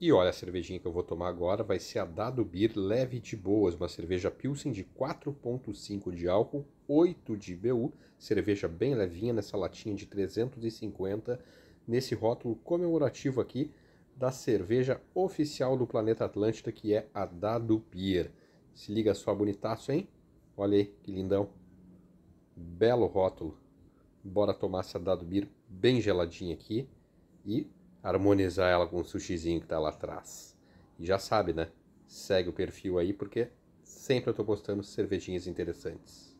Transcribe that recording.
E olha a cervejinha que eu vou tomar agora, vai ser a Dado Beer Leve de Boas, uma cerveja Pilsen de 4.5 de álcool, 8 de BU, cerveja bem levinha nessa latinha de 350, nesse rótulo comemorativo aqui da cerveja oficial do planeta Atlântida, que é a Dado Beer. Se liga só, bonitaço, hein? Olha aí, que lindão. Belo rótulo. Bora tomar essa Dado Beer bem geladinha aqui e harmonizar ela com o sushizinho que está lá atrás. E já sabe, né? Segue o perfil aí porque sempre eu estou postando cervejinhas interessantes.